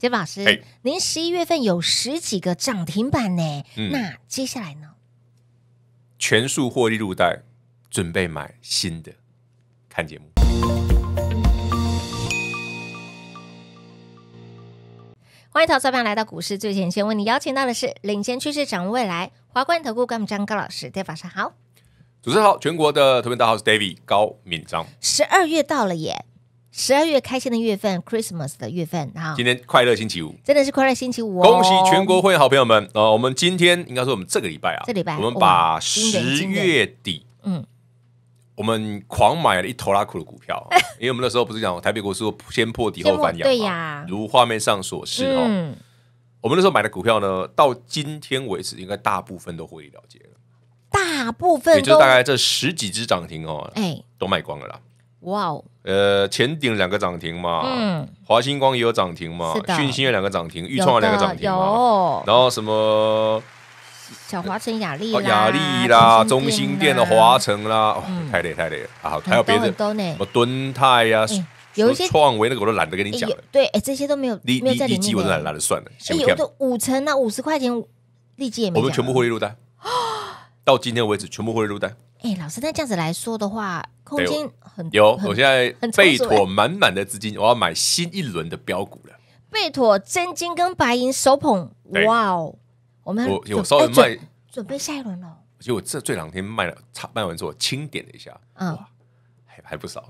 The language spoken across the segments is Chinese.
杰宝老师，您十一月份有十几个涨停板呢，那接下来呢？全数获利入袋，准备买新的。看节目。欢迎投资朋友来到股市最前线，为你邀请到的是领先趋势，掌握未来。华冠投顾冠章高老师，早上好。主持人好，全国的投顾大号是 David 高敏章。十二月到了耶。十二月开心的月份，Christmas 的月份啊！今天快乐星期五，真的是快乐星期五哦！恭喜全国会员好朋友们呃！我们今天应该说我们这个礼拜啊，这礼拜我们把十月底，嗯，我们狂买了一头拉库的股票，因为我们那时候不是讲台北股市先破底后反扬，对呀，如画面上所示哦。我们那时候买的股票呢，到今天为止，应该大部分都获利了结了，大部分，也就是大概这十几只涨停哦，哎，都卖光了啦。哇哦！呃，前顶两个涨停嘛，嗯，华星光也有涨停嘛，讯星有两个涨停，豫创两个涨停嘛，然后什么小华城雅丽啦，雅丽啦，中心店的华城啦，太累太累了啊！还有别的什么敦泰呀，有一些创维那个我都懒得跟你讲了。对，哎，这些都没有，利利利基我都懒得算了。哎，有的五层那五十块钱利基也没讲，我们全部回流入单。到今天为止，全部会入单。哎，老师，那这样子来说的话，空间很有。我现在备妥满满的资金，我要买新一轮的标股了。背妥真金跟白银，手捧哇哦！我们我稍微卖准备下一轮了。其实我这这两天卖了，差卖完之后清点了一下，嗯，还还不少。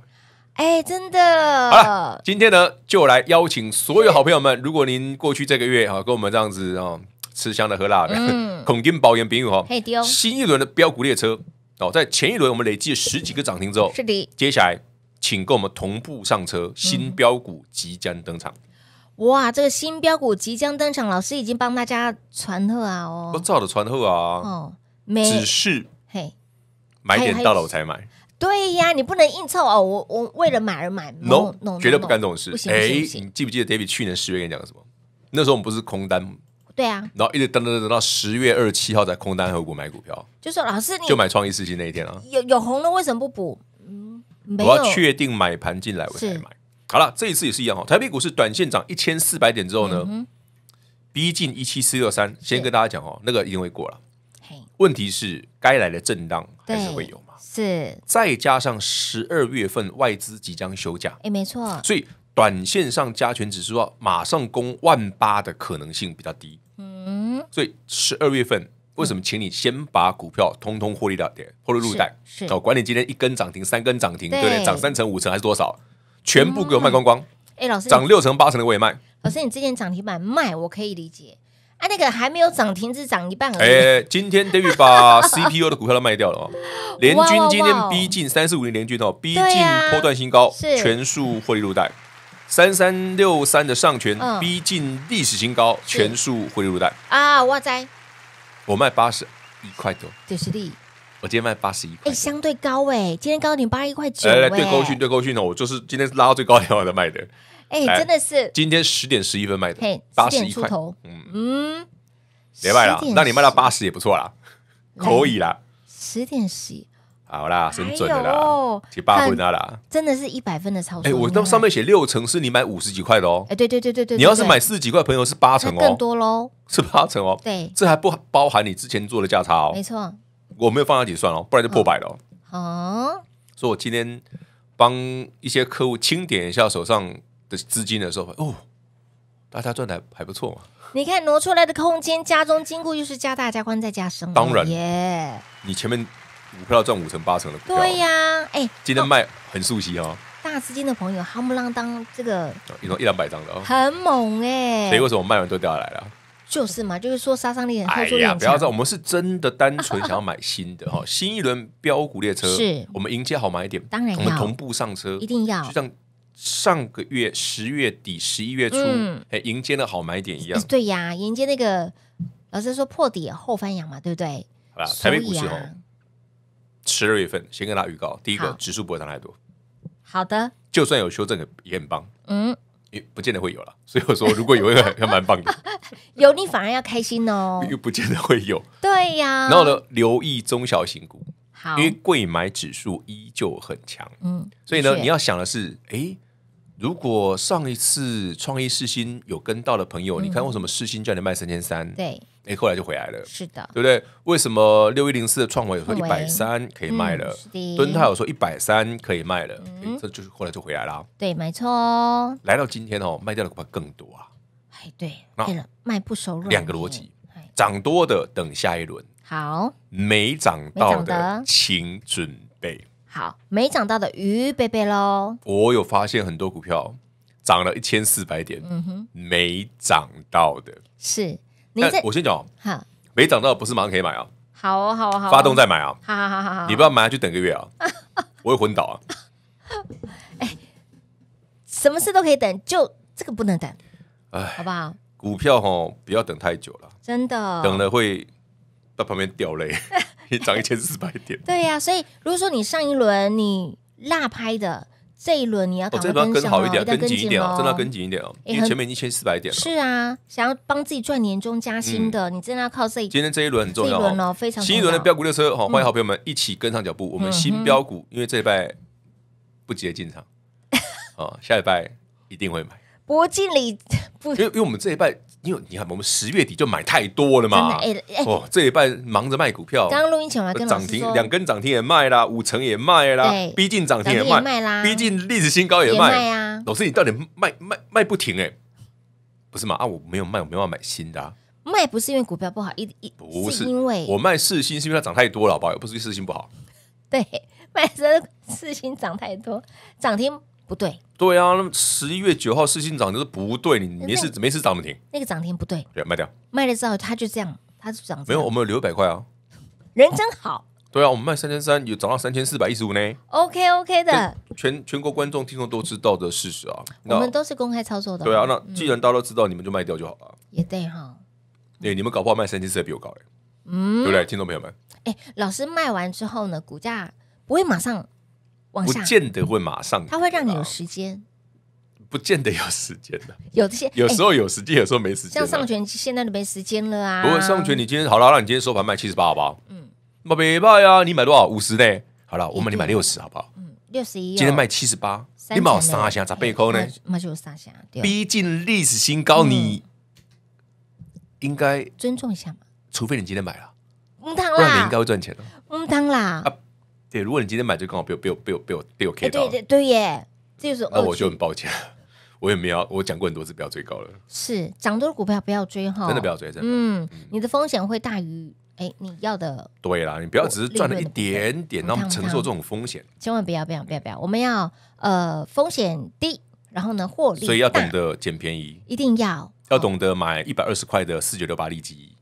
哎，真的。好了，今天呢，就来邀请所有好朋友们。如果您过去这个月哈，跟我们这样子啊。吃香的喝辣的，孔丁、保研冰玉哈，新一轮的标股列车哦，在前一轮我们累计十几个涨停之后，是的，接下来请跟我们同步上车，新标股即将登场。哇，这个新标股即将登场，老师已经帮大家传贺啊哦，不早的传贺啊哦，没，只是嘿，买点到了我才买，对呀，你不能硬凑哦，我我为了买而买，no，绝对不敢懂事。哎，你记不记得 David 去年十月跟你讲的什么？那时候我们不是空单。对啊，然后一直等等等到十月二十七号，在空单合股买股票，就说老师，就买创意世纪那一天啊，有有红了为什么不补？嗯，我要确定买盘进来我才买。好了，这一次也是一样哦，台币股市短线涨一千四百点之后呢，逼近一七四二三。先跟大家讲哦，那个一定会过了。问题是该来的震荡还是会有嘛？是，再加上十二月份外资即将休假，哎，没错，所以。短线上加权指数要马上攻万八的可能性比较低，嗯，所以十二月份为什么，请你先把股票通通获利了结，获利入袋，哦，管你今天一根涨停、三根涨停，对不对？涨三成、五成还是多少，全部给我卖光光。哎，老师，涨六成、八成的我也卖。老师，你之前涨停板卖我可以理解，啊，那个还没有涨停只涨一半而已。哎，今天 David 把 CPU 的股票都卖掉了，哦。联军今天逼近三四五零，联军哦逼近波段新高，全数获利入袋。三三六三的上权逼近历史新高，全数汇入袋。啊，我在，我卖八十一块多，就是的。我今天卖八十一，哎，相对高哎，今天高点八一块九。来来，对勾讯，对勾讯呢，我就是今天是拉到最高点我才卖的。哎，真的是。今天十点十一分卖的，嘿，八十一块嗯嗯，别卖了，那你卖到八十也不错啦，可以啦，十点十。好啦，很准的啦，七八分啦啦，真的是一百分的操作。哎，我那上面写六成，是你买五十几块的哦。哎，对对对对对，你要是买四十几块，朋友是八成哦，更多喽，是八成哦。对，这还不包含你之前做的价差哦。没错，我没有放到底算哦，不然就破百了。所以我今天帮一些客户清点一下手上的资金的时候，哦，大家赚的还不错嘛。你看挪出来的空间，加中金库又是加大加宽再加深，当然耶，你前面。股票赚五成八成的票，对呀，哎，今天卖很熟悉哦。大资金的朋友夯不啷当这个，一两一两百张的，哦，很猛哎。所以为什么卖完都掉下来了？就是嘛，就是说杀伤力很。哎呀，不要这我们是真的单纯想要买新的哈，新一轮标股列车，是，我们迎接好买点，当然要，我们同步上车，一定要，就像上个月十月底、十一月初，哎，迎接的好买点一样。对呀，迎接那个老师说破底后翻扬嘛，对不对？好啦，台北股市哦。十二月份先跟他预告，第一个指数不会涨太多。好的，就算有修正的也很棒。嗯，也不见得会有了，所以我说如果有一个还蛮棒的，有你反而要开心哦。又不见得会有，对呀。然后呢，留意中小型股，好，因为贵买指数依旧很强。嗯，所以呢，你要想的是，哎，如果上一次创意四星有跟到的朋友，你看为什么四星叫你卖三千三？对。哎，后来就回来了，是的，对不对？为什么六一零四的创维有说一百三可以卖了？敦泰有说一百三可以卖了，这就是后来就回来了。对，没错哦。来到今天哦，卖掉的股票更多啊。哎，对，对了，卖不守弱，两个逻辑，涨多的等下一轮，好，没涨到的请准备好，没涨到的鱼贝贝喽。我有发现很多股票涨了一千四百点，嗯哼，没涨到的是。我先讲，没涨到不是马上可以买啊，好好好，发动再买啊，好好好好你不要买下去等一个月啊，我会昏倒啊。哎，什么事都可以等，就这个不能等，哎，好不好？股票哈，不要等太久了，真的，等了会到旁边掉泪，你 涨一千四百点，对呀，所以如果说你上一轮你辣拍的。这一轮你要跟好一点，跟紧一点哦，真的跟紧一点哦，因为前面一千四百点。是啊，想要帮自己赚年终加薪的，你真的要靠这一。今天这一轮很重要哦，非常。新一轮的标股列车，哈，欢迎好朋友们一起跟上脚步。我们新标股，因为这一拜不急着进场，下一拜一定会买。铂金里，因为因为我们这一拜。因为你看，我们十月底就买太多了嘛。哎哎，这一半忙着卖股票。刚录音前我还跟涨停两根涨停也卖啦，五成也卖啦，逼近涨停也卖，逼近历史新高也卖啊。老师，你到底卖卖卖不停哎？不是嘛？啊，我没有卖，我没有买新的啊。卖不是因为股票不好，一一不是因为我卖四星是因为它涨太多了，好不好？不是因为四星不好。对，卖是四星涨太多，涨停。不对，对啊，那么十一月九号四星涨就是不对，你没事没事涨不停，那个涨停不对，对，卖掉，卖了之后他就这样，他就涨，没有，我们留一百块啊，人真好，对啊，我们卖三千三，有涨到三千四百一十五呢，OK OK 的，全全国观众听众都知道的事实啊，我们都是公开操作的，对啊，那既然大家都知道，你们就卖掉就好了，也对哈，对，你们搞不好卖三千四也比我高嗯，对不对，听众朋友们，哎，老师卖完之后呢，股价不会马上。不见得会马上，他会让你有时间。不见得有时间的，有的些有时候有时间，有时候没时间。像上全现在都没时间了啊！不过上全，你今天好了，那你今天收盘卖七十八好不好？嗯，别卖呀，你买多少？五十呢？好了，我们你买六十好不好？嗯，六十一。今天卖七十八，你买我三箱，咋被扣呢？那就三箱，逼近历史新高，你应该尊重一下嘛。除非你今天买了，不汤啦，然你应该会赚钱的。不汤啦。对，如果你今天买，就刚好被我被我被我被我被我 K 掉。对对对耶，这就是。那我就很抱歉，我也没有，我讲过很多次不要追高了。是，涨多的股票不要追哈，真的不要追，真的。嗯，你的风险会大于哎你要的。对啦，你不要只是赚了一点点，然后承受这种风险。千万不要，不要，不要，不要，我们要呃风险低，然后呢获利，所以要懂得捡便宜。一定要。要懂得买一百二十块的四九六八利基。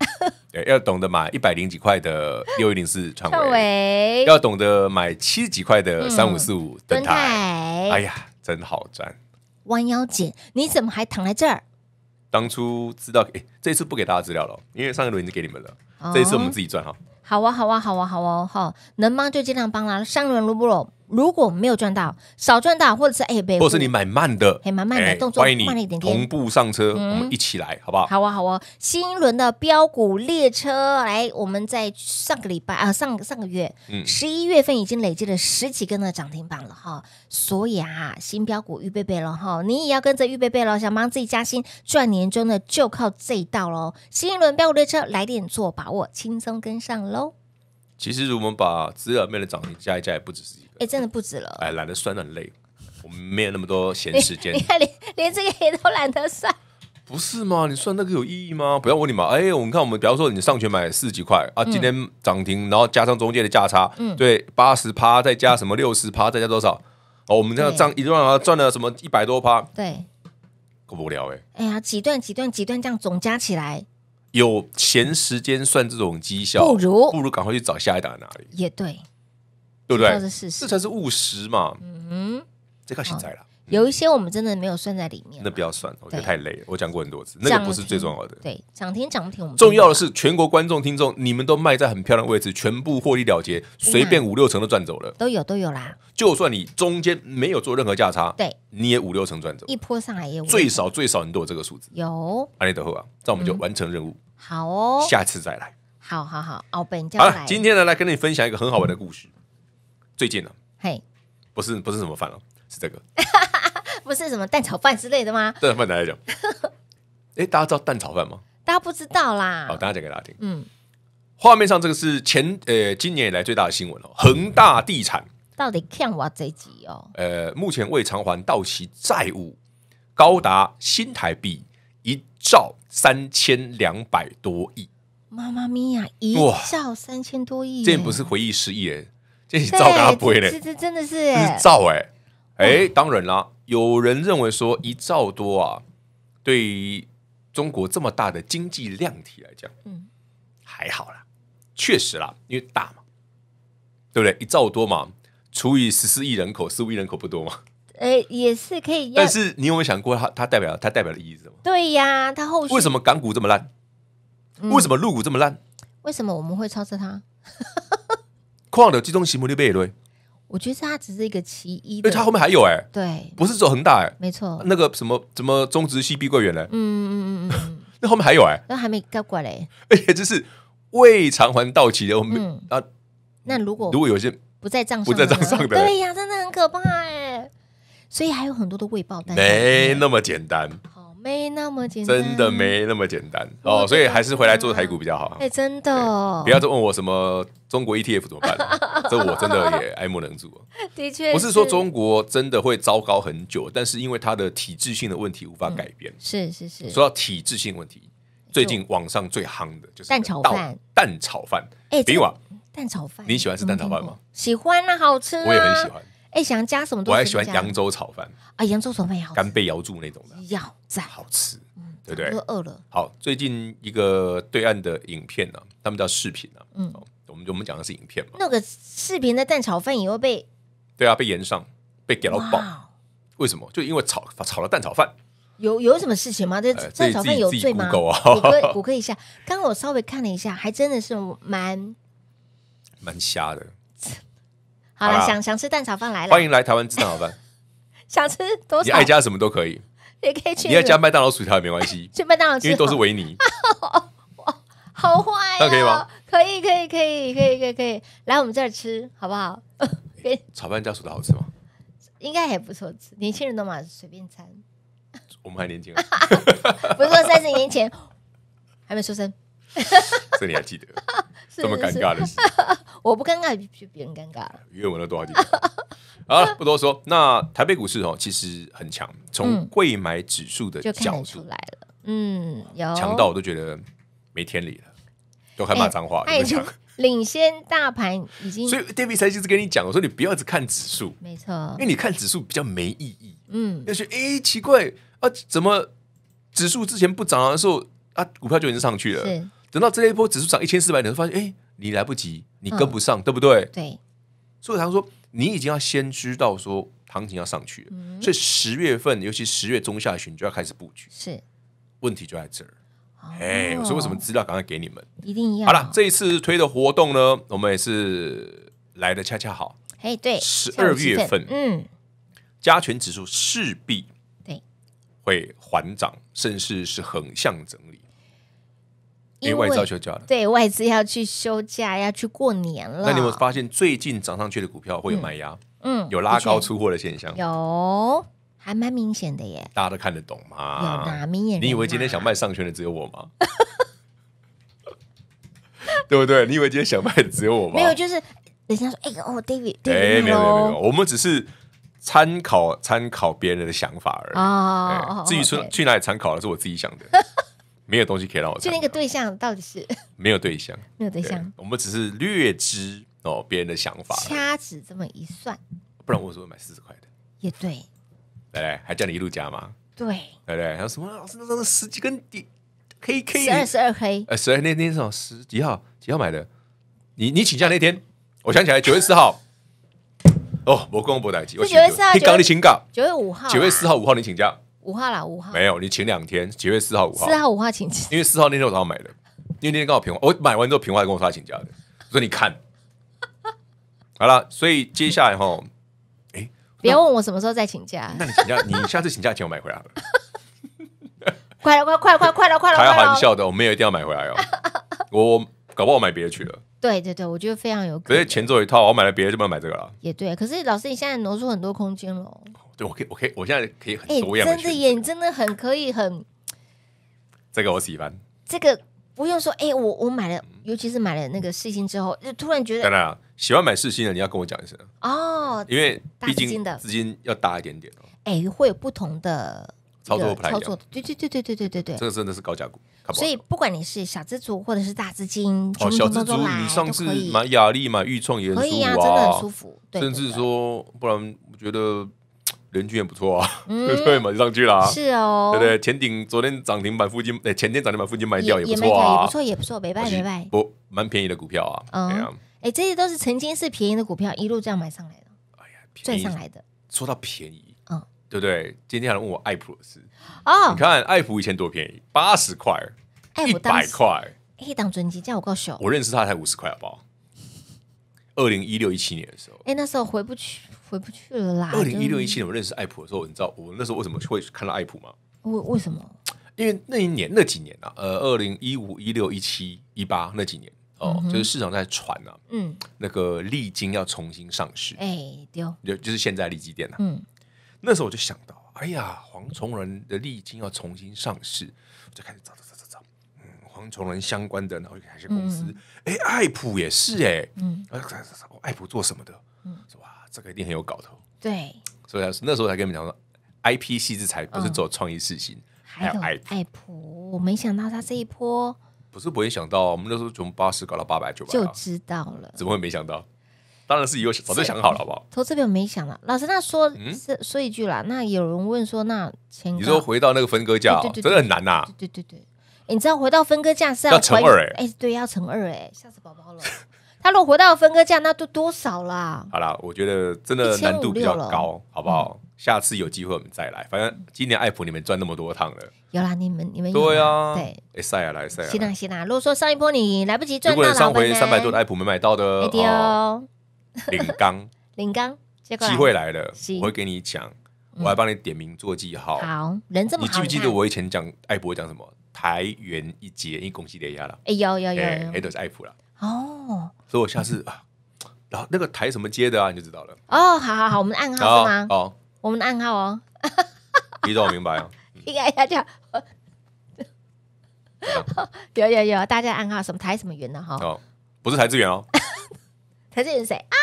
对，要懂得买一百零几块的六一零四创 维，要懂得买七十几块的三五四五灯台。哎呀，真好赚！弯腰姐，你怎么还躺在这儿？当初知道，这次不给大家资料了，因为上一轮已经给你们了。这一次我们自己赚哈，好啊，好啊，好啊，好哦，哈，能帮就尽量帮啦。上轮如果如果没有赚到，少赚到，或者是哎，或者是你买慢的，买慢的动作慢了一点点，同步上车，我们一起来，好不好？好啊，好啊，新一轮的标股列车来，我们在上个礼拜啊，上上个月，十一月份已经累积了十几根的涨停板了哈，所以啊，新标股预备备了哈，你也要跟着预备备了。想帮自己加薪赚年终的，就靠这一道喽。新一轮标股列车来点坐吧。我轻松跟上喽。其实我们把资尔面的涨停加一加也不止是一个，哎，真的不止了。哎，懒得算很累，我们没有那么多闲时间，你看，连连这个也都懒得算。不是吗？你算那个有意义吗？不要问你嘛。哎，我们看我们，比方说你上券买四十几块啊，今天涨停，然后加上中介的价差，嗯，对，八十趴再加什么六十趴再加多少？哦，我们这样涨一段啊，赚了什么一百多趴？对，够无聊哎。哎呀，几段几段几段这样总加起来。有闲时间算这种绩效，不如不如赶快去找下一档拿里？也对，对不对？这才是务实嘛。嗯，这看现在了。有一些我们真的没有算在里面，那不要算，我得太累了。我讲过很多次，那个不是最重要的。对，涨停涨停，我们重要的是全国观众听众，你们都卖在很漂亮位置，全部获利了结，随便五六成都赚走了。都有都有啦，就算你中间没有做任何价差，对，你也五六成赚走，一波上来也最少最少都有这个数字有，安利德后啊，那我们就完成任务。好哦，下次再来。好好好，本啊，今天呢来跟你分享一个很好玩的故事。最近呢，嘿，不是不是什么饭了。是这个，不是什么蛋炒饭之类的吗？蛋炒饭来讲，哎，大家知道蛋炒饭吗？大家不知道啦。好，大家讲给大家听。嗯，画面上这个是前呃今年以来最大的新闻哦，恒大地产到底欠我这几哦。呃，目前未偿还到期债务高达新台币一兆三千两百多亿。妈妈咪呀，一兆三千多亿，这不是回忆失忆哎，这是造假不会嘞，这这真的是哎，是造哎。哎，当然啦，有人认为说一兆多啊，对于中国这么大的经济量体来讲，嗯，还好啦，确实啦，因为大嘛，对不对？一兆多嘛，除以十四亿人口、十五亿人口不多嘛。哎，也是可以。但是你有没有想过，它它代表它代表的意义是什么？对呀，它后续为什么港股这么烂？为什么陆股这么烂？为什么我们会超着它？矿的集中型目的被掠。我觉得他只是一个其一，因为他后面还有哎，对，不是走恒大哎，没错，那个什么什么中植系碧桂园嘞，嗯嗯嗯嗯嗯，那后面还有哎，那还没搞过来，而且这是未偿还到期的我们，那那如果如果有些不在账不在账上的，对呀，真的很可怕哎，所以还有很多的未报单，没那么简单。没那么简单，真的没那么简单哦，所以还是回来做台股比较好。哎，真的，不要再问我什么中国 ETF 怎么办，这我真的也爱莫能助。的确，不是说中国真的会糟糕很久，但是因为它的体制性的问题无法改变。是是是。说到体制性问题，最近网上最夯的就是蛋炒饭。蛋炒饭，哎，比瓦。蛋炒饭，你喜欢吃蛋炒饭吗？喜欢啊，好吃。我也很喜欢。爱想加什么？我还喜欢扬州炒饭啊，扬州炒饭也好，干贝瑶柱那种的，也好吃，好吃，对不对？我饿了。好，最近一个对岸的影片呢，他们叫视频呢，嗯，我们我们讲的是影片嘛。那个视频的蛋炒饭也会被，对啊，被延上，被给到爆，为什么？就因为炒炒了蛋炒饭，有有什么事情吗？这蛋炒饭有罪吗？谷歌谷歌一下，刚刚我稍微看了一下，还真的是蛮蛮瞎的。好了，想想吃蛋炒饭来，了，欢迎来台湾吃蛋炒饭。想吃多，你爱加什么都可以，也可以去。你要加麦当劳薯条也没关系，去麦当劳，因为都是维尼。好坏呀？可以吗？可以可以可以可以可以可以，来我们这儿吃好不好？炒饭加薯条好吃吗？应该还不错吃，年轻人都嘛随便吃。我们还年轻，不说三十年前还没出生。这 你还记得 这么尴尬的事？我不尴尬，就别人尴尬了。我闻了多少方？好了，不多说。那台北股市哦，其实很强，从贵买指数的角度来了，嗯，强到我都觉得没天理了，都害怕脏话。哎，已经领先大盘，已经。所以 David 才一直跟你讲，我说你不要只看指数，没错，因为你看指数比较没意义。嗯，要是哎，奇怪啊，怎么指数之前不涨的时候啊，股票就已经上去了？等到这一波指数涨一千四百点，发现哎，你来不及，你跟不上，对不对？对。所以他说，你已经要先知道说行情要上去了，所以十月份，尤其十月中下旬就要开始布局。是。问题就在这儿。哎，我说为什么资料赶快给你们？一定要。好了，这一次推的活动呢，我们也是来的恰恰好。哎，对。十二月份，嗯，加权指数势必对会缓涨，甚至是横向整理。因为外资休假了，对，外资要去休假，要去过年了。那你有有发现最近涨上去的股票会有卖压？嗯，有拉高出货的现象，有，还蛮明显的耶。大家都看得懂吗？有，明眼你以为今天想卖上圈的只有我吗？对不对？你以为今天想卖的只有我吗？没有，就是人家说，哎呦、哦，David，哎，没有，没有，没有，我们只是参考参考别人的想法而已。哦至于说去哪里参考，是我自己想的。没有东西可以让我就那个对象到底是 没有对象，没有对象。我们只是略知哦别人的想法。掐指这么一算，不然我什么买四十块的？也对，来来，还叫你一路加吗？对，对不对？还有什么老师那那十几根底可以可以，十二十二黑，呃，十二那那天是十几号？几号买的？你你请假那天，我想起来九月四号。哦，我公公不带机。九月四号，你港你请假？九月五号？九月四号五号你请假？五号啦，五号没有。你请两天，几月四号、五号？四号五号请，请，因为四号那天我早上买的，因为那天刚好平我买完之后平化跟我说他请假的，我说你看 好了，所以接下来哈，哎，别问我什么时候再请假。那你请假，你下次请假前我买回来 了，快了，快快快快了，快了，还要好笑的，我们也一定要买回来哦。我搞不好买别的去了，对对对，我觉得非常有可能。可是前奏一套，我买了别的就不能买这个了，也对。可是老师，你现在挪出很多空间了。对，我可以，我可以，我现在可以很多样。哎，真的耶，真的很可以，很这个我喜欢。这个不用说，哎，我我买了，尤其是买了那个四星之后，就突然觉得。啊，喜欢买四星的，你要跟我讲一声哦，因为毕竟的资金要大一点点哦。哎，会有不同的操作操作，对对对对对对对对，这个真的是高价股，所以不管你是小资族或者是大资金，哦，小资主，你上次买雅丽，买玉创，也可以真的很舒服。甚至说，不然我觉得。人均也不错啊，对，就上去了啊。是哦，对对，前顶昨天涨停板附近，哎，前天涨停板附近卖掉也不错，也不错，也不错，没败没败，不蛮便宜的股票啊。哎哎，这些都是曾经是便宜的股票，一路这样买上来的。哎呀，赚上来的。说到便宜，嗯，对不对？今天还问我爱普斯，哦，你看爱普以前多便宜，八十块，一百块，一以当存金，价我够小。我认识他才五十块，好？二零一六一七年的时候，哎，那时候回不去。回不去了啦！二零一六一七，年我认识艾普的时候，你知道我那时候为什么会看到艾普吗？为为什么？因为那一年那几年啊，呃，二零一五、一六、一七、一八那几年哦，就是市场在传呐，嗯，那个利金要重新上市，哎，丢，就就是现在利基店呐，嗯，那时候我就想到，哎呀，黄崇仁的利金要重新上市，我就开始找找找找找，嗯，黄崇仁相关的，然后开些公司？哎，艾普也是哎，嗯，艾普做什么的？嗯，是吧？这肯定很有搞头，对。所以那时候才跟你们讲说，IP 系之才不是做创意事情。还有艾普，没想到他这一波，不是不会想到。我们那时候从八十搞到八百九百，就知道了。怎么会没想到？当然是有早就想好了，好不好？投资表没想到。老师，那说是说一句啦，那有人问说，那前你说回到那个分割价，真的很难呐。对对对，你知道回到分割价是要乘二哎，对，要乘二哎，吓死宝宝了。他如果回到分割价，那都多少啦？好啦，我觉得真的难度比较高，好不好？下次有机会我们再来。反正今年艾普你们赚那么多趟了，有啦，你们你们对啊对，赛啊来赛啊。行啦行啦，如果说上一波你来不及赚，有人上回三百多的艾普没买到的哦。领刚领刚，机会来了，我会给你讲，我还帮你点名做记号。好，人这么你记不记得我以前讲艾普讲什么？台元一节一公斤的压了，哎有有有，哎都是艾普了哦。所以我下次啊，然后那个台什么街的啊，你就知道了。哦，好好好，我们的暗号是吗？哦，我们的暗号哦。李总，我明白啊。应该要叫。有有有，大家暗号什么台什么源的哈，哦，不是台资源哦。台资源谁啊？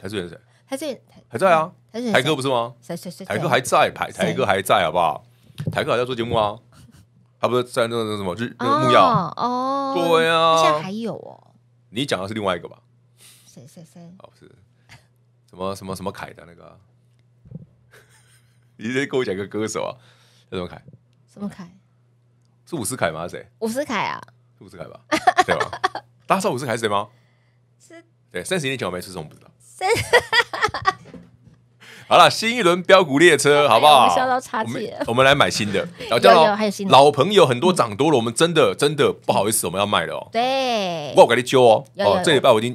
台资源谁？台资源还在啊？台志源台哥不是吗？台台哥还在，台台哥还在，好不好？台哥还在做节目啊？他不是在那那什么日木曜哦？对啊，现在还有哦。你讲的是另外一个吧？谁谁谁？哦，不是，什么什么什么凯的那个？你再给我讲一个歌手啊？叫什么凯？什么凯？是伍思凯吗？谁？伍思凯啊？是伍思凯吧？对吧？大家知道伍思凯是谁吗？是。对，三十一前我没出什么？不知道。三。好了，新一轮标股列车，好不好？笑到岔气。我们来买新的，有 有还有新的老朋友很多涨多了，我们真的真的不好意思，我们要卖了。对，我给你揪哦。哦，这礼拜我已经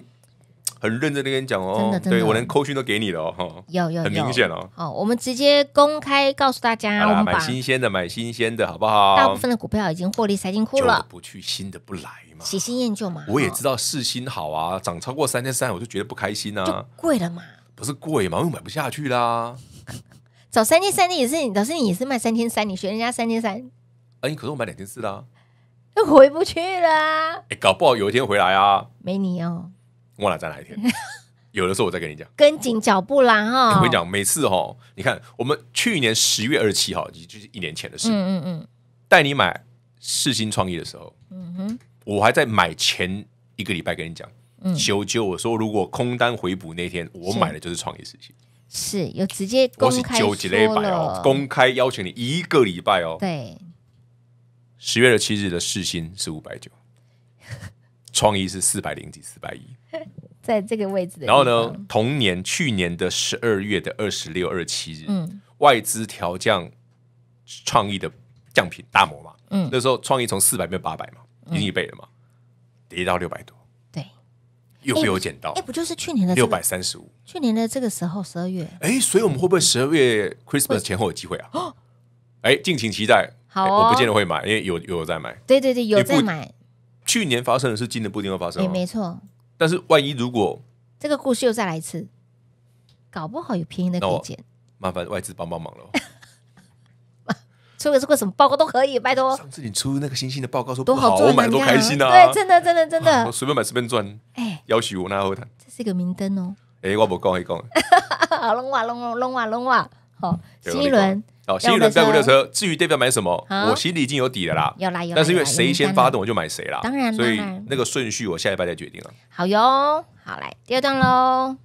很认真的跟你讲哦。对我连扣讯都给你了哦。有有。很明显了。好，我们直接公开告诉大家，我们买新鲜的，买新鲜的好不好？大部分的股票已经获利殆尽，哭了。不去新的不来嘛，喜新厌旧嘛。我也知道试新好啊，涨超过三千三我就觉得不开心啊，贵了嘛。不是贵嘛？因又买不下去啦。找 三千三，你也是，老师你也是卖三千三，你学人家三千三。哎，可是我买两千四啦，又回不去了。哎，搞不好有一天回来啊，没你哦。我哪在哪一天？有的时候我再跟你讲，跟紧脚步啦哈。我跟你讲，每次哈，你看我们去年十月二十七号，就是一年前的事，嗯嗯嗯，带你买世新创意的时候，嗯哼，我还在买前一个礼拜跟你讲。九九，我说如果空单回补那天我买的就是创业时期。是有直接公开说了，公开邀请你一个礼拜哦。对，十月的七日的市薪是五百九，创意是四百零几四百一，在这个位置。然后呢，同年去年的十二月的二十六、二十七日，嗯，外资调降创意的降品大摩嘛，嗯，那时候创意从四百变八百嘛，一倍了嘛，跌到六百多。又被我捡到，哎，不就是去年的六百三十五？去年的这个时候，十二月。哎，所以我们会不会十二月 Christmas 前后有机会啊？哎，敬请期待。好，我不见得会买，因为有有在买。对对对，有在买。去年发生的事，今年不一定会发生。没错。但是万一如果这个故事又再来一次，搞不好有便宜的以间。麻烦外资帮帮忙了。出个做个什么报告都可以，拜托。上次你出那个星星的报告说不好，我买多开心啊！对，真的真的真的，随便买随便赚。哎，要许我那何谈？这是一个明灯哦。哎，我不讲，会讲。好，龙娃龙龙龙娃龙娃，好，新一轮，哦，新一轮再股列车。至于代表买什么，我心里已经有底了啦。有啦有。但是因为谁先发动，我就买谁啦。当然。所以那个顺序，我下一拜再决定了。好哟，好来第二段喽。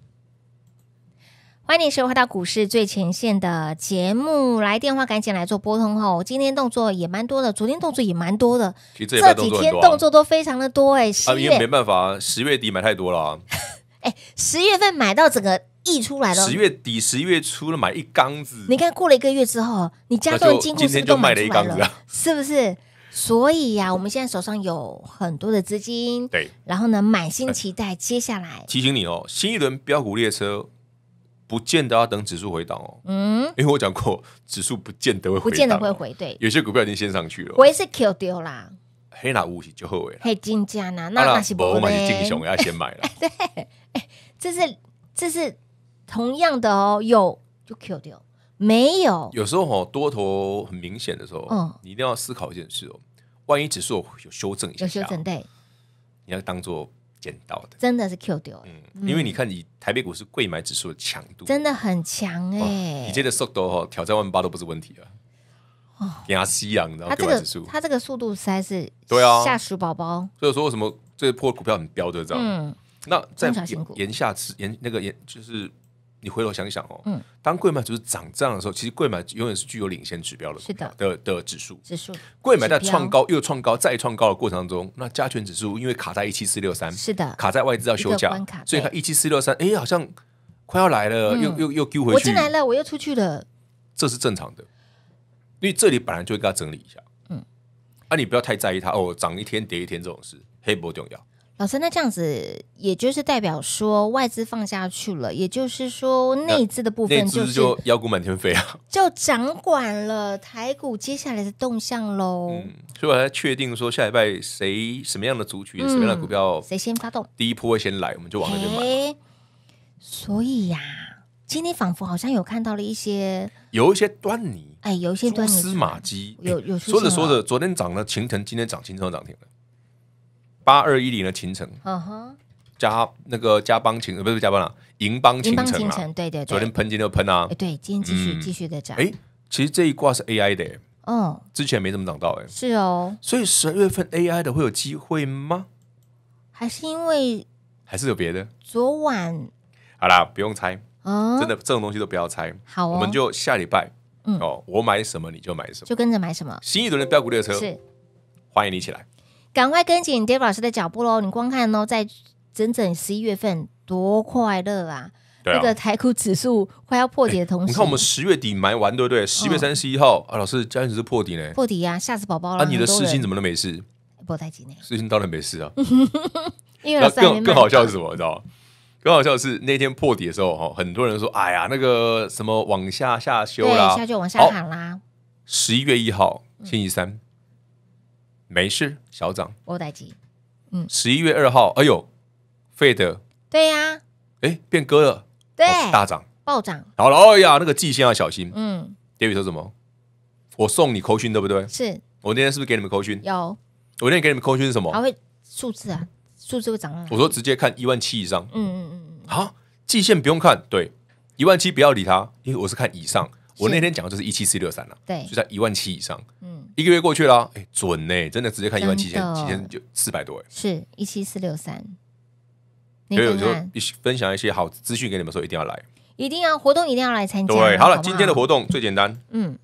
欢迎收看《到股市最前线》的节目，来电话赶紧来做拨通哦。今天动作也蛮多的，昨天动作也蛮多的，这几天动作都非常的多哎。十月没办法，十月底买太多了。哎，十月份买到整个溢出来了。十月底、十一月初了，买一缸子。你看过了一个月之后，你加注金库，今天就买了一缸子，是不是？所以呀，我们现在手上有很多的资金，对，然后呢，满心期待接下来。提醒你哦，新一轮标股列车。不见得要等指数回档哦，嗯，因为我讲过，指数不见得会，不见得会回，对，有些股票已经先上去了，我也是 Q 丢啦，黑拿五是就后悔了，黑金价呢，那那是不，我买是进熊要先买了，对，哎，这是这是同样的哦，有就 Q 掉，没有，有时候吼多头很明显的时候，嗯，你一定要思考一件事哦，万一指数有修正一下，有修正对，你要当做。捡到的真的是 Q 丢，嗯，因为你看，你台北股市贵买指数的强度，真的很强哎，你这个速度哦，挑战万八都不是问题啊，哦，亚西洋，它这个它这个速度实在是对啊，吓鼠宝宝，所以说为什么这些破股票很飙的这样，嗯，那在言下次言，那个言就是。你回头想想哦，当贵买就是涨这样的时候，其实贵买永远是具有领先指标的，是的，的的指数，指数贵买在创高又创高再创高的过程当中，那加权指数因为卡在一七四六三，是的，卡在外资要休假，所以它一七四六三，哎，好像快要来了，又又又丢回，我进来了，我又出去了，这是正常的，因为这里本来就给他整理一下，嗯，啊，你不要太在意它哦，涨一天跌一天这种事，黑不重要。老师，那这样子，也就是代表说外资放下去了，也就是说内资的部分就是妖股满天飞啊，就掌管了台股接下来的动向喽。嗯，所以我来确定说下礼拜谁什么样的族群，什么样的股票，谁先发动，第一波先来，我们就往那边买。所以呀，今天仿佛好像有看到了一些，有一些端倪，哎，有一些端丝马机，有有说着说着，昨天涨了秦腾，今天涨秦腾涨停了。八二一零的秦城，嗯哼，加那个加邦秦不是加邦了，银邦秦城，银城，对对对，昨天喷天又喷啊，对，今天继续继续在涨，哎，其实这一卦是 AI 的，嗯，之前没怎么涨到，哎，是哦，所以十二月份 AI 的会有机会吗？还是因为还是有别的？昨晚好啦，不用猜，真的这种东西都不要猜，好，我们就下礼拜，嗯哦，我买什么你就买什么，就跟着买什么，新一轮的标股列车，是欢迎你一起来。赶快跟紧 Dave 老师的脚步喽！你光看哦，在整整十一月份多快乐啊！那个台股指数快要破底的同时，你看我们十月底埋完对不对？十月三十一号啊，老师，真的是破底呢，破底啊，吓死宝宝了！啊，你的事情怎么都没事？不太境内，事情当然没事啊。因为更更好笑是什么？你知道吗？更好笑的是那天破底的时候，哈，很多人说：“哎呀，那个什么往下下修了，下就往下砍啦。”十一月一号，星期三。没事，小涨。沃代机。嗯，十一月二号，哎呦，d e 对呀。哎，变割了。对，大涨，暴涨。好了，哎呀，那个季线要小心。嗯。i d 说什么？我送你扣讯，对不对？是。我那天是不是给你们扣讯？有。我那天给你们扣讯是什么？还会数字啊？数字会涨我说直接看一万七以上。嗯嗯嗯嗯。好，季线不用看，对，一万七不要理它，因为我是看以上。我那天讲的就是一七四六三了。对，就在一万七以上。嗯。一个月过去了，哎，准呢，真的直接看一万七千，七千就四百多，哎，是一七四六三。所以有时候分享一些好资讯给你们，说一定要来，一定要活动，一定要来参加。对，好了，今天的活动最简单，嗯，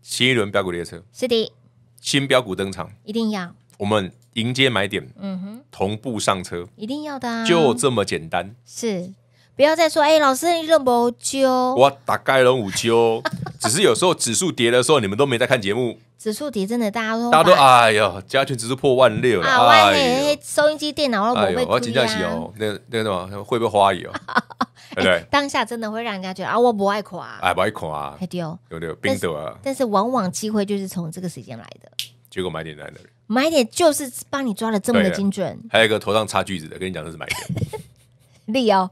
新一轮标股列车，是的，新标股登场，一定要，我们迎接买点，嗯哼，同步上车，一定要的，就这么简单。是，不要再说，哎，老师你认毛揪，我大概认五揪，只是有时候指数跌的时候，你们都没在看节目。指数跌真的，大家都大家都哎呦，加权指数破万六了，哎，收音机、电脑会不会枯啊？那个那个什么会不会花也啊？当下真的会让人家觉得啊，我不爱啊，哎，不爱啊，夸，丢丢丢冰得啊！但是往往机会就是从这个时间来的，结果买点来的，买点就是帮你抓的这么的精准。还有一个头上插句子的，跟你讲的是买点，立 奥，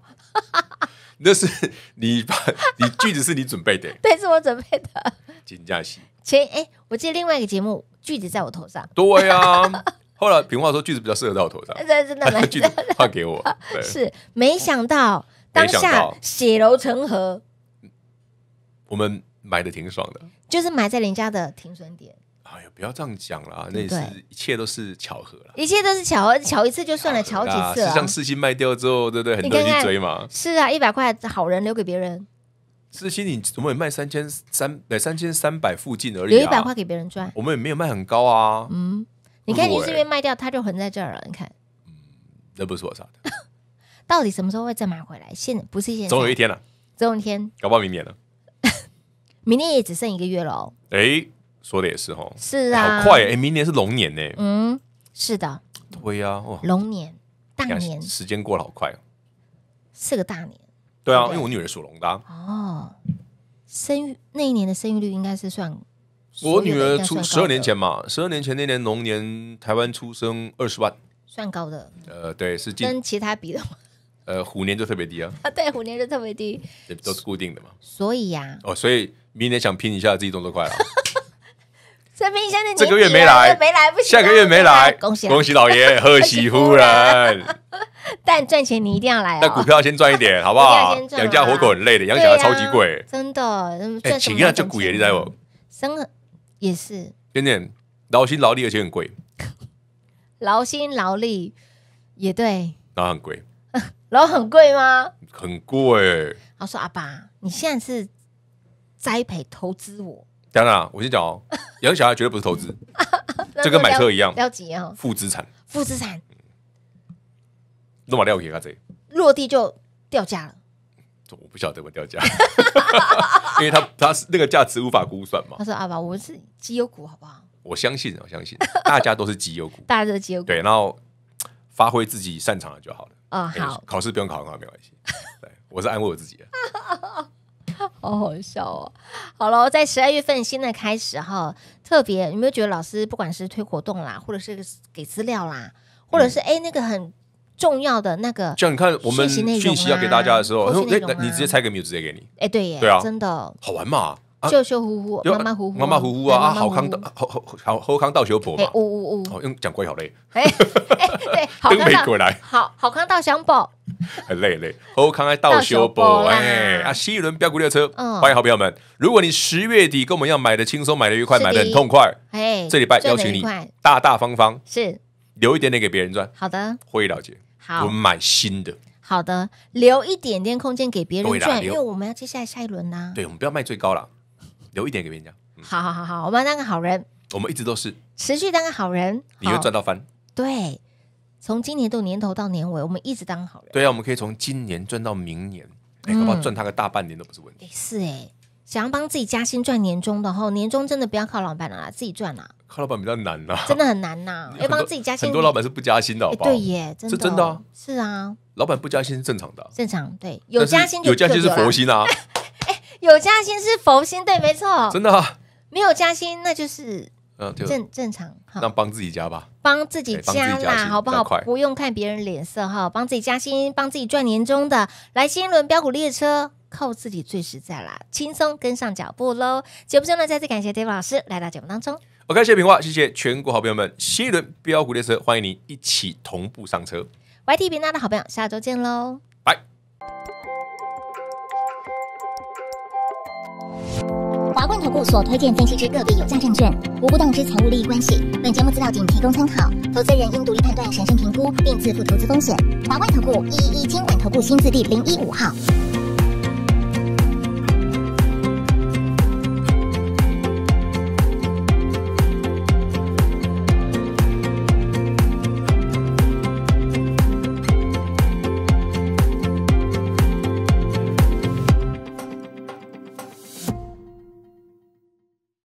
那是你把你句子是你准备的，对，是我准备的。金价席，前哎，我记得另外一个节目句子在我头上。对啊，后来评话说句子比较适合到我头上。真的真的，句子发给我。是，没想到当下血流成河。我们买的挺爽的，就是买在人家的停损点。哎呀，不要这样讲啦，那是一切都是巧合了，一切都是巧，合，巧一次就算了，巧几次。实像四星卖掉之后，对不对？很多人去追嘛。是啊，一百块好人留给别人。四星，你我么也卖三千三，百三千三百附近而已。留一百块给别人赚。我们也没有卖很高啊。嗯，你看你这边卖掉，它就横在这儿了。你看，那不是我杀的。到底什么时候会再买回来？现不是现，总有一天了。总一天，搞不好明年了。明年也只剩一个月了。哎，说的也是哦，是啊，好快哎！明年是龙年呢。嗯，是的。对呀，龙年大年，时间过得好快哦。是个大年。对啊，因为我女儿属龙的。哦，生育那一年的生育率应该是算。我女儿出十二年前嘛，十二年前那年龙年台湾出生二十万，算高的。呃，对，是跟其他比的嘛。呃，虎年就特别低啊。啊，对，虎年就特别低。都是固定的嘛。所以呀。哦，所以明年想拼一下自己动作快了。再拼一下，你这个月没来，没来不行，下个月没来，恭喜恭喜老爷，贺喜夫人。但赚钱你一定要来哦！那股票先赚一点，好不好？养家糊口很累的，养小孩超级贵，真的。哎，请看这股也厉害哦。生和也是。点点劳心劳力而且很贵。劳心劳力也对。然后很贵。然后很贵吗？很贵。我说阿爸，你现在是栽培投资我。等等，我先讲哦。养小孩绝对不是投资，这跟买车一样，不要急哦。负资产。负资产。落把料给他，这落地就掉价了。我不晓得嘛，掉价，因为他他那个价值无法估算嘛。他说：“阿爸，我是绩优股，好不好？”我相信，我相信，大家都是绩优股，大家都是绩优股。对，然后发挥自己擅长的就好了。啊，好，考试不用考很好，没关系。对，我是安慰我自己。好好笑哦！好了，在十二月份新的开始哈，特别有没有觉得老师不管是推活动啦，或者是给资料啦，或者是哎那个很。重要的那个，叫你看我们讯息要给大家的时候，哎，你直接猜个谜，有，直接给你。哎，对耶，对啊，真的好玩嘛，秀秀乎乎，马马虎虎，马马虎虎啊，啊，好康到，好好好，康到修博嘛，呜呜呜，哦，用讲怪好累。哎哎，对，好康来，好好康到小宝，很累累，好康爱到修博，哎啊，新一轮标古列车，欢迎好朋友们，如果你十月底跟我们要买的轻松，买的愉快，买的痛快，哎，这礼拜邀请你大大方方是。留一点点给别人赚，好的，会了解。好，我们买新的。好的，留一点点空间给别人赚，因为我们要接下来下一轮呐。对，我们不要卖最高了，留一点给别人讲。好好好好，我们要当个好人。我们一直都是持续当个好人，你会赚到翻。对，从今年度年头到年尾，我们一直当好人。对啊，我们可以从今年赚到明年，哎，好不好？赚他个大半年都不是问题。是哎。想要帮自己加薪赚年终的哈，年终真的不要靠老板了，自己赚啦。靠老板比较难呐，真的很难呐。要帮自己加薪，很多老板是不加薪的。哎，对耶，真的真的啊，是啊。老板不加薪是正常的，正常对，有加薪有加薪是佛心啊。哎，有加薪是佛心，对，没错，真的。没有加薪那就是嗯正正常，那帮自己加吧，帮自己加啦，好不好？不用看别人脸色哈，帮自己加薪，帮自己赚年终的，来新一轮标股列车。靠自己最实在啦，轻松跟上脚步喽。节目中呢，再次感谢 David 老师来到节目当中。OK，谢谢平话，谢谢全国好朋友们，新一轮标股列车，欢迎您一起同步上车。YT 平话的好朋友，下周见喽，拜。华冠投顾所推荐分析之个别有价证券，无不当之财务利益关系。本节目资料仅提供参考，投资人应独立判断、审慎评估，并自负投资风险。华冠投顾一一一经管投顾新字第零一五号。